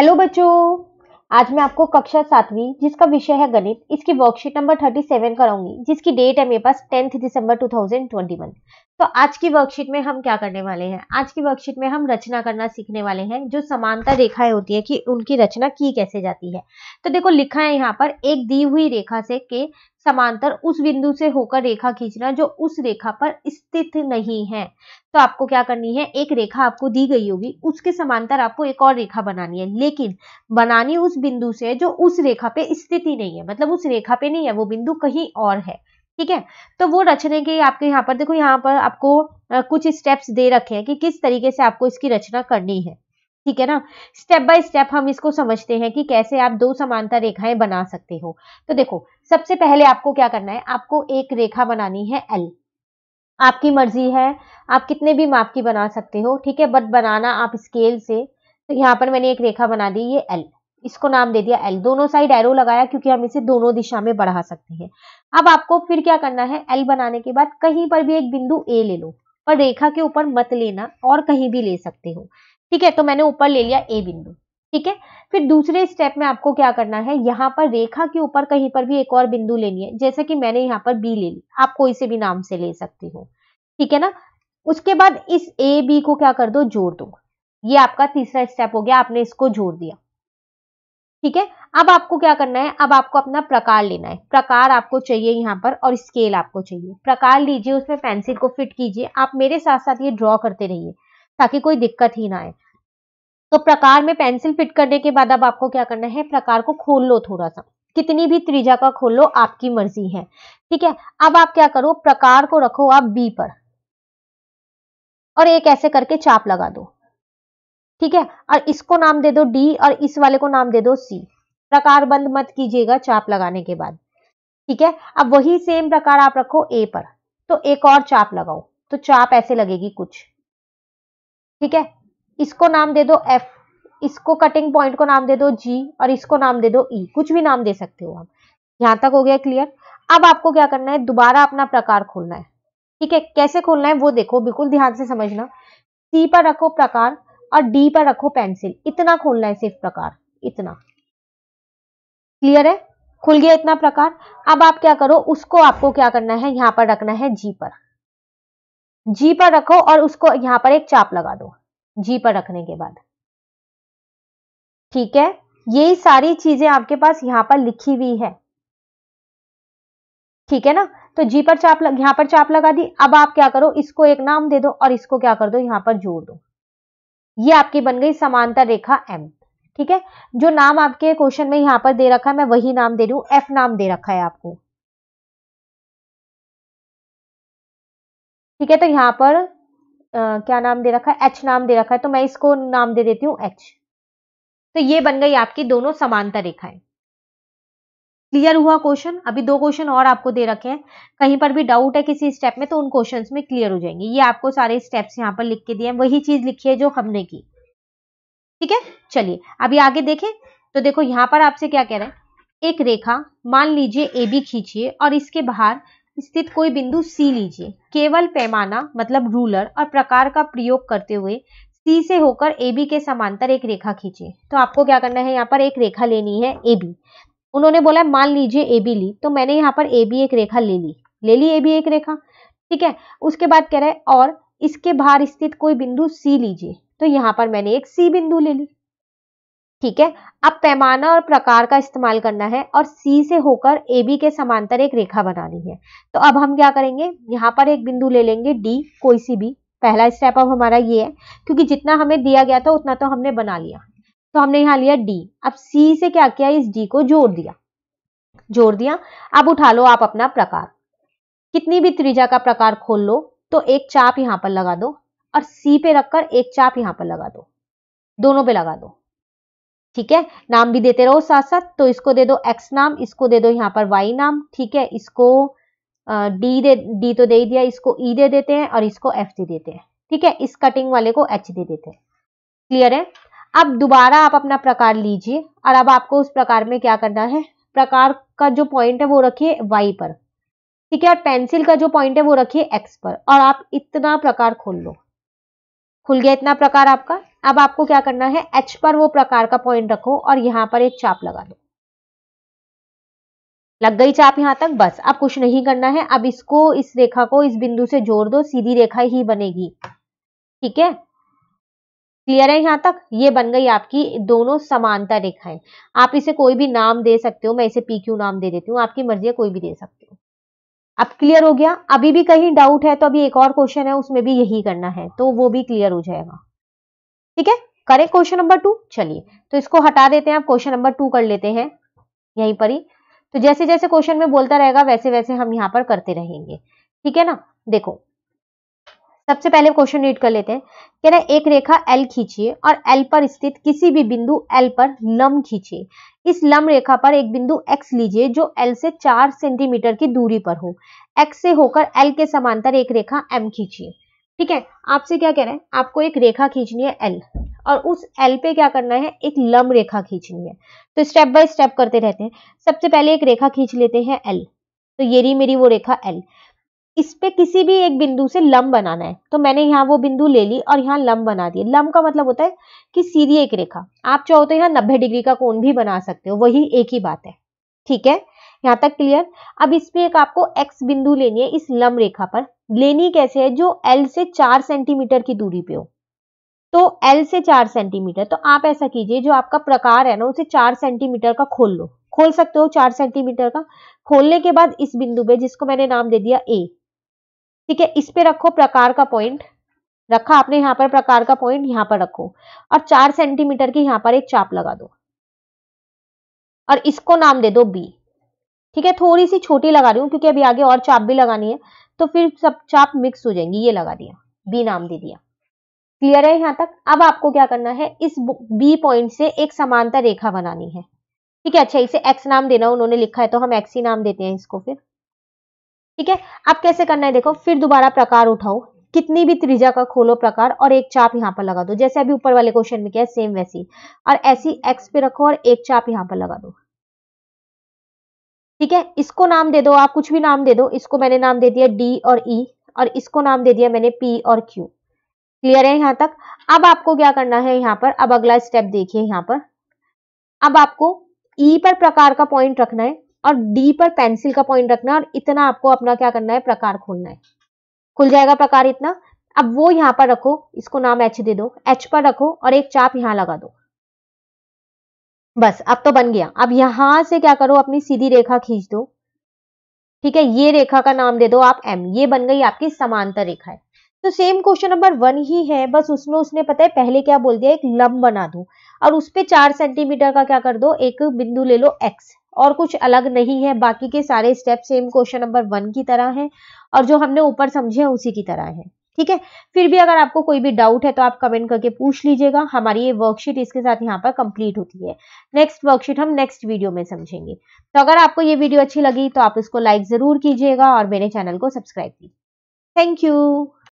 hello बच्चों आज मैं आपको कक्षा सातवीं जिसका विषय है गणित इसकी वर्कशीट नंबर थर्टी सेवन कराऊंगी जिसकी डेट है मेरे पास tenth December two thousand twenty one तो आज की वर्कशीट में हम क्या करने वाले हैं आज की वर्कशीट में हम रचना करना सीखने वाले हैं जो समानता रेखाएं होती है कि उनकी रचना की कैसे जाती है तो देखो लिखा है यहाँ पर एक दी हुई रेखा से के समांतर उस बिंदु से होकर रेखा खींचना जो उस रेखा पर स्थित नहीं है तो आपको क्या करनी है एक रेखा आपको दी गई होगी उसके समांतर आपको एक और रेखा बनानी है लेकिन बनानी उस बिंदु से जो उस रेखा पे स्थित ही नहीं है मतलब उस रेखा पे नहीं है वो बिंदु कहीं और है ठीक है तो वो रचने के आपके यहाँ पर देखो यहाँ पर आपको कुछ स्टेप्स दे रखे हैं कि किस तरीके से आपको इसकी रचना करनी है ठीक है ना स्टेप बाय स्टेप हम इसको समझते हैं कि कैसे आप दो समानता रेखाएं बना सकते हो तो देखो सबसे पहले आपको क्या करना है आपको एक रेखा बनानी है एल आपकी मर्जी है आप कितने भी माप की बना सकते हो ठीक है बट बनाना आप स्केल से तो यहाँ पर मैंने एक रेखा बना दी ये एल इसको नाम दे दिया एल दोनों साइड एरो लगाया क्योंकि हम इसे दोनों दिशा में बढ़ा सकते हैं अब आपको फिर क्या करना है एल बनाने के बाद कहीं पर भी एक बिंदु ए ले लो पर रेखा के ऊपर मत लेना और कहीं भी ले सकते हो ठीक है तो मैंने ऊपर ले लिया ए बिंदु ठीक है फिर दूसरे स्टेप में आपको क्या करना है यहाँ पर रेखा के ऊपर कहीं पर भी एक और बिंदु लेनी है जैसे कि मैंने यहाँ पर बी ले ली आप कोई से भी नाम से ले सकती हो ठीक है ना उसके बाद इस ए बी को क्या कर दो जोड़ दो ये आपका तीसरा स्टेप हो गया आपने इसको जोड़ दिया ठीक है अब आपको क्या करना है अब आपको अपना प्रकार लेना है प्रकार आपको चाहिए यहाँ पर और स्केल आपको चाहिए प्रकार लीजिए उसमें पेंसिल को फिट कीजिए आप मेरे साथ साथ ये ड्रॉ करते रहिए ताकि कोई दिक्कत ही ना आए तो प्रकार में पेंसिल फिट करने के बाद अब आपको क्या करना है प्रकार को खोल लो थोड़ा सा कितनी भी त्रिज्या का खोल लो आपकी मर्जी है ठीक है अब आप क्या करो प्रकार को रखो आप बी पर और एक ऐसे करके चाप लगा दो ठीक है और इसको नाम दे दो डी और इस वाले को नाम दे दो सी प्रकार बंद मत कीजिएगा चाप लगाने के बाद ठीक है अब वही सेम प्रकार आप रखो ए पर तो एक और चाप लगाओ तो चाप ऐसे लगेगी कुछ ठीक है इसको नाम दे दो एफ इसको कटिंग पॉइंट को नाम दे दो जी और इसको नाम दे दो ई e, कुछ भी नाम दे सकते हो आप यहां तक हो गया क्लियर अब आपको क्या करना है दोबारा अपना प्रकार खोलना है ठीक है कैसे खोलना है वो देखो बिल्कुल ध्यान से समझना सी पर रखो प्रकार और डी पर रखो पेंसिल इतना खोलना है सिर्फ प्रकार इतना क्लियर है खुल गया इतना प्रकार अब आप क्या करो उसको आपको क्या करना है यहां पर रखना है जी पर जी पर रखो और उसको यहां पर एक चाप लगा दो जी पर रखने के बाद ठीक है यही सारी चीजें आपके पास यहां पर लिखी हुई है ठीक है ना तो जी पर चाप यहां पर चाप लगा दी अब आप क्या करो इसको एक नाम दे दो और इसको क्या कर दो यहां पर जोड़ दो ये आपकी बन गई समानता रेखा एम ठीक है जो नाम आपके क्वेश्चन में यहां पर दे रखा है मैं वही नाम दे रही हूं एफ नाम दे रखा है आपको ठीक है तो यहां पर आ, क्या नाम दे रखा है एच नाम दे रखा है तो मैं इसको नाम दे देती हूं एच तो ये बन गई आपकी दोनों समानता रेखाएं क्लियर हुआ क्वेश्चन अभी दो क्वेश्चन और आपको दे रखे हैं कहीं पर भी डाउट है किसी स्टेप में तो उन क्वेश्चन में क्लियर हो जाएंगे ये आपको सारे स्टेप्स यहाँ पर लिख के दिए हैं वही चीज लिखी है जो हमने की ठीक है चलिए अभी आगे देखें तो देखो यहाँ पर आपसे क्या कह रहे हैं एक रेखा मान लीजिए ए बी खींचिए और इसके बाहर स्थित कोई बिंदु सी लीजिए केवल पैमाना मतलब रूलर और प्रकार का प्रयोग करते हुए सी से होकर ए बी के समांतर एक रेखा खींचिए तो आपको क्या करना है यहाँ पर एक रेखा लेनी है ए बी उन्होंने बोला मान लीजिए ए बी ली तो मैंने यहाँ पर ए बी एक रेखा ले ली ले ली ए बी एक रेखा ठीक है उसके बाद कह रहे हैं और इसके बाहर स्थित कोई बिंदु सी लीजिए तो यहाँ पर मैंने एक सी बिंदु ले ली ठीक है अब पैमाना और प्रकार का इस्तेमाल करना है और सी से होकर ए बी के समांतर एक रेखा बनानी है तो अब हम क्या करेंगे यहाँ पर एक बिंदु ले लेंगे डी कोई सी भी पहला स्टेप अब हमारा ये है क्योंकि जितना हमें दिया गया था उतना तो हमने बना लिया तो हमने यहां लिया डी अब सी से क्या किया इस डी को जोड़ दिया जोड़ दिया अब उठा लो आप अपना प्रकार कितनी भी त्रिजा का प्रकार खोल लो तो एक चाप यहाँ पर लगा दो और सी पे रखकर एक चाप यहाँ पर लगा दो दोनों पे लगा दो ठीक है नाम भी देते रहो साथ साथ तो इसको दे दो एक्स नाम इसको दे दो यहां पर वाई नाम ठीक है इसको डी दे डी तो दे ही दिया इसको ई e दे देते हैं और इसको एफ दे देते हैं ठीक है इस कटिंग वाले को एच दे देते हैं क्लियर है अब दोबारा आप अपना प्रकार लीजिए और अब आपको उस प्रकार में क्या करना है प्रकार का जो पॉइंट है वो रखिए वाई पर ठीक है और पेंसिल का जो पॉइंट है वो रखिए एक्स पर और आप इतना प्रकार खोल लो खुल गया इतना प्रकार आपका अब आपको क्या करना है एच पर वो प्रकार का पॉइंट रखो और यहां पर एक चाप लगा दो लग गई चाप यहां तक बस अब कुछ नहीं करना है अब इसको इस रेखा को इस बिंदु से जोड़ दो सीधी रेखा ही बनेगी ठीक है क्लियर है यहाँ तक ये बन गई आपकी दोनों समानता रेखाएं आप इसे कोई भी नाम दे सकते हो मैं इसे पी क्यू नाम दे देती हूँ आपकी मर्जी है कोई भी दे सकते हो अब क्लियर हो गया अभी भी कहीं डाउट है तो अभी एक और क्वेश्चन है उसमें भी यही करना है तो वो भी क्लियर हो जाएगा ठीक है करें क्वेश्चन नंबर टू चलिए तो इसको हटा देते हैं आप क्वेश्चन नंबर टू कर लेते हैं यहीं पर ही तो जैसे जैसे क्वेश्चन में बोलता रहेगा वैसे वैसे हम यहाँ पर करते रहेंगे ठीक है ना देखो सबसे पहले क्वेश्चन रीड कर लेते हैं कह रहे एक रेखा एल खींचिए और एल पर स्थित किसी भी बिंदु एल पर लम खींचिए इस लम रेखा पर एक बिंदु एक्स लीजिए जो एल से चार सेंटीमीटर की दूरी पर हो एक्स से होकर एल के समांतर एक रेखा एम खींचिए ठीक है आपसे क्या कह रहे हैं आपको एक रेखा खींचनी है एल और उस एल पे क्या करना है एक लम रेखा खींचनी है तो स्टेप बाय स्टेप करते रहते हैं सबसे पहले एक रेखा खींच लेते हैं एल तो ये रही मेरी वो रेखा एल इस पे किसी भी एक बिंदु से लंब बनाना है तो मैंने यहाँ वो बिंदु ले ली और यहाँ लंब बना दिया लंब का मतलब होता है कि सीधी एक रेखा आप चाहो तो यहाँ नब्बे डिग्री का कोण भी बना सकते हो वही एक ही बात है ठीक है यहाँ तक क्लियर अब इस पे एक आपको एक्स बिंदु लेनी है इस लंब रेखा पर लेनी कैसे है जो एल से चार सेंटीमीटर की दूरी पे हो तो एल से चार सेंटीमीटर तो आप ऐसा कीजिए जो आपका प्रकार है ना उसे चार सेंटीमीटर का खोल लो खोल सकते हो चार सेंटीमीटर का खोलने के बाद इस बिंदु पे जिसको मैंने नाम दे दिया ए ठीक है इस पे रखो प्रकार का पॉइंट रखा आपने यहाँ पर प्रकार का पॉइंट यहाँ पर रखो और चार सेंटीमीटर की यहाँ पर एक चाप लगा दो और इसको नाम दे दो बी ठीक है थोड़ी सी छोटी लगा रही हूँ क्योंकि अभी आगे और चाप भी लगानी है तो फिर सब चाप मिक्स हो जाएंगी ये लगा दिया बी नाम दे दिया क्लियर है यहाँ तक अब आपको क्या करना है इस बी पॉइंट से एक समानता रेखा बनानी है ठीक है अच्छा इसे एक्स नाम देना उन्होंने लिखा है तो हम एक्स ही नाम देते हैं इसको फिर ठीक है अब कैसे करना है देखो फिर दोबारा प्रकार उठाओ कितनी भी त्रिज्या का खोलो प्रकार और एक चाप यहाँ पर लगा दो जैसे अभी ऊपर वाले क्वेश्चन में क्या है सेम वैसी और ऐसी एक्स पे रखो और एक चाप यहाँ पर लगा दो ठीक है इसको नाम दे दो आप कुछ भी नाम दे दो इसको मैंने नाम दे दिया डी और ई e, और इसको नाम दे दिया मैंने पी और क्यू क्लियर है यहां तक अब आपको क्या करना है यहाँ पर अब अगला स्टेप देखिए यहाँ पर अब आपको ई e पर प्रकार का पॉइंट रखना है और डी पर पेंसिल का पॉइंट रखना और इतना आपको अपना क्या करना है प्रकार खोलना है खुल जाएगा प्रकार इतना अब वो यहाँ पर रखो इसको नाम एच दे दो एच पर रखो और एक चाप यहाँ लगा दो बस अब तो बन गया अब यहां से क्या करो अपनी सीधी रेखा खींच दो ठीक है ये रेखा का नाम दे दो आप एम ये बन गई आपकी समांतर रेखा है तो सेम क्वेश्चन नंबर वन ही है बस उसमें उसने पता है पहले क्या बोल दिया एक लंब बना दो और उस पर चार सेंटीमीटर का क्या कर दो एक बिंदु ले लो एक्स और कुछ अलग नहीं है बाकी के सारे step same question number one की तरह है और जो हमने ऊपर समझे हैं उसी की तरह है ठीक है फिर भी अगर आपको कोई भी डाउट है तो आप कमेंट करके पूछ लीजिएगा हमारी ये वर्कशीट इसके साथ यहाँ पर कंप्लीट होती है नेक्स्ट वर्कशीट हम नेक्स्ट वीडियो में समझेंगे तो अगर आपको ये वीडियो अच्छी लगी तो आप इसको लाइक ज़रूर कीजिएगा और मेरे चैनल को सब्सक्राइब कीजिए थैंक यू